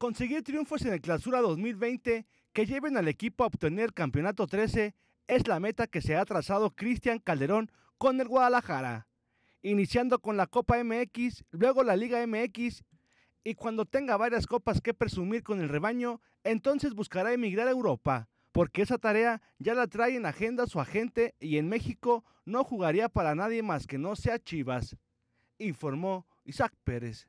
Conseguir triunfos en el Clausura 2020 que lleven al equipo a obtener Campeonato 13 es la meta que se ha trazado Cristian Calderón con el Guadalajara, iniciando con la Copa MX, luego la Liga MX y cuando tenga varias copas que presumir con el rebaño, entonces buscará emigrar a Europa, porque esa tarea ya la trae en agenda su agente y en México no jugaría para nadie más que no sea Chivas, informó Isaac Pérez.